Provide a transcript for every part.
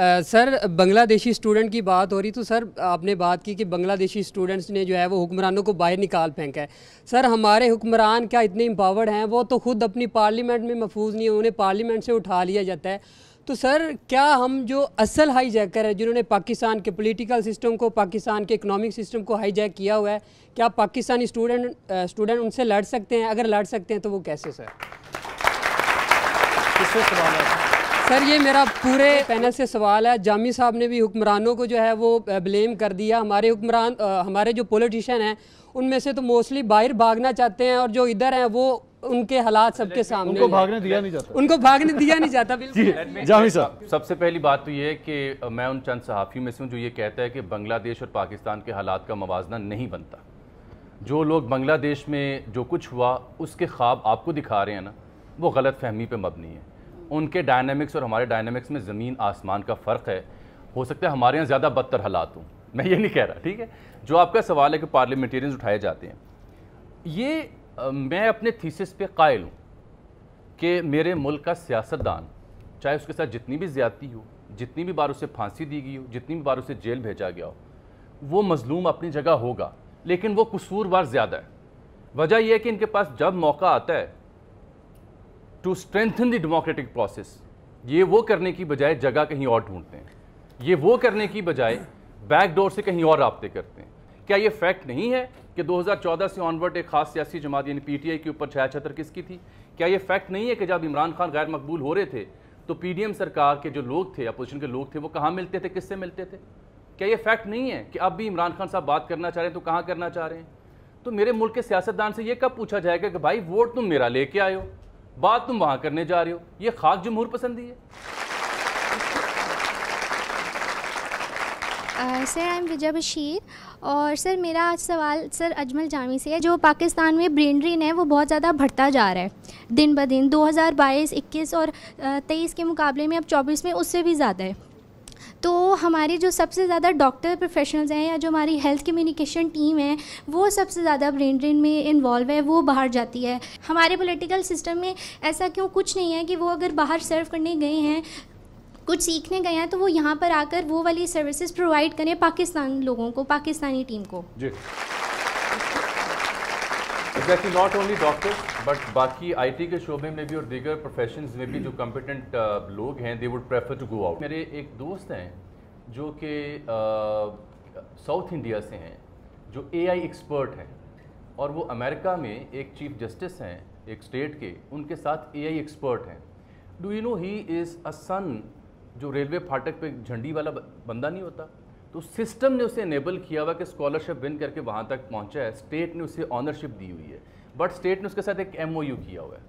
sir Bangladeshi student की बात हो रही तो सर आपने बात की कि बांग्लादेशी स्टूडेंट्स ने जो है वो हुक्मरानों को बाहर निकाल फेंका है सर हमारे हुक्मरान क्या इतने इम्पावर्ड हैं वो तो ख़ुद अपनी पार्लियामेंट में महफूज नहीं है उन्हें पार्लियामेंट से उठा लिया जाता है तो सर क्या हम जो असल हाई जैकर है जिन्होंने पाकिस्तान के पोलिटिकल सिस्टम को पाकिस्तान के इकनॉमिक सिस्टम को हाई जैक किया हुआ है क्या पाकिस्तानी स्टूडेंट स्टूडेंट उनसे लड़ सकते हैं अगर लड़ सकते हैं तो वो कैसे सर सर ये मेरा पूरे पैनल से सवाल है जामी साहब ने भी हुक्मरानों को जो है वो ब्लेम कर दिया हमारे हुक्मरान हमारे जो पॉलिटिशियन हैं उनमें से तो मोस्टली बाहर भागना चाहते हैं और जो इधर हैं वो उनके हालात सबके सामने उनको भागने दिया नहीं जाता उनको भागने दिया नहीं जाता बिल्कुल जामी साहब सबसे पहली बात तो ये है कि मैं उन चंद सहाफ़ियों में से हूँ जो ये कहता है कि बांग्लादेश और पाकिस्तान के हालात का मवाजना नहीं बनता जो लोग बांग्लादेश में जो कुछ हुआ उसके ख्वाब आपको दिखा रहे हैं ना वो गलत फहमी पर मबनी है उनके डायनेमिक्स और हमारे डायनेमिक्स में ज़मीन आसमान का फ़र्क है हो सकता है हमारे यहाँ ज़्यादा बदतर हालात हों मैं ये नहीं कह रहा ठीक है जो आपका सवाल है कि पार्लियामेंटेरियंस उठाए जाते हैं ये आ, मैं अपने थीसिस पे कायल हूँ कि मेरे मुल्क का सियासतदान चाहे उसके साथ जितनी भी ज़्यादती हो जितनी भी बार उसे फांसी दी गई हो जितनी भी बार उसे जेल भेजा गया हो वो मजलूम अपनी जगह होगा लेकिन वो कसूरवार ज़्यादा है वजह यह है कि इनके पास जब मौका आता है to strengthen the democratic process ये वो करने की बजाय जगह कहीं और ढूंढते हैं ये वो करने की बजाय बैकडोर से कहीं और रबते करते हैं क्या ये फैक्ट नहीं है कि 2014 से ऑनवर्ड एक खास सियासी जमात यानी पीटीआई के ऊपर छाया छतर किसकी थी क्या ये फैक्ट नहीं है कि जब इमरान खान गैर मकबूल हो रहे थे तो पीडीएम सरकार के जो लोग थे अपोजिशन के लोग थे वो कहाँ मिलते थे किससे मिलते थे क्या ये फैक्ट नहीं है कि अब भी इमरान खान साहब बात करना चाह रहे हैं तो कहाँ करना चाह रहे हैं तो मेरे मुल्क के सियासतदान से ये कब पूछा जाएगा कि भाई वोट तुम मेरा लेके आयो बात तुम वहां करने जा रहे हो ये खाक जमहूर पसंदी है sir I am Vijay Bashir और सर मेरा आज सवाल सर अजमल जामी से है जो पाकिस्तान में ब्रेन ड्रेन है वो बहुत ज़्यादा बढ़ता जा रहा है दिन ब दिन 2022, 21 और तेईस के मुकाबले में अब 24 में उससे भी ज़्यादा है तो हमारे जो सबसे ज़्यादा डॉक्टर प्रोफेशनल्स हैं या जो हमारी हेल्थ कम्युनिकेशन टीम है वो सबसे ज़्यादा ब्रेन ड्रेन में इन्वॉल्व है वो बाहर जाती है हमारे पोलिटिकल सिस्टम में ऐसा क्यों कुछ नहीं है कि वो अगर बाहर सर्व करने गए हैं कुछ सीखने गए हैं तो वो यहाँ पर आकर वो वाली सर्विसेज प्रोवाइड करें पाकिस्तान लोगों को पाकिस्तानी टीम को जी exactly not only doctors but बाकी आईटी के शोबे में भी और दीगर प्रोफेशन में भी जो कम्पिटेंट uh, लोग हैं they would prefer to go out मेरे एक दोस्त हैं जो कि साउथ uh, इंडिया से हैं जो एआई एक्सपर्ट हैं और वो अमेरिका में एक चीफ जस्टिस हैं एक स्टेट के उनके साथ एआई एक्सपर्ट हैं do you know he is a son जो रेलवे फाटक पे झंडी वाला बंदा नहीं होता तो सिस्टम ने उसे इनेबल किया हुआ कि स्कॉलरशिप विन करके वहाँ तक पहुँचा है स्टेट ने उसे ऑनरशिप दी हुई है बट स्टेट ने उसके साथ एक एम किया हुआ है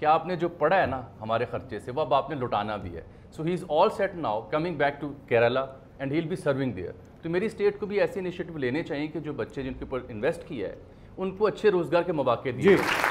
कि आपने जो पढ़ा है ना हमारे खर्चे से वो अब आपने लुटाना भी है so he is all set now coming back to Kerala and he will be serving there तो मेरी स्टेट को भी ऐसे इनिशिएटिव लेने चाहिए कि जो बच्चे जिनके ऊपर इन्वेस्ट किया है उनको अच्छे रोज़गार के मौाक़े दिए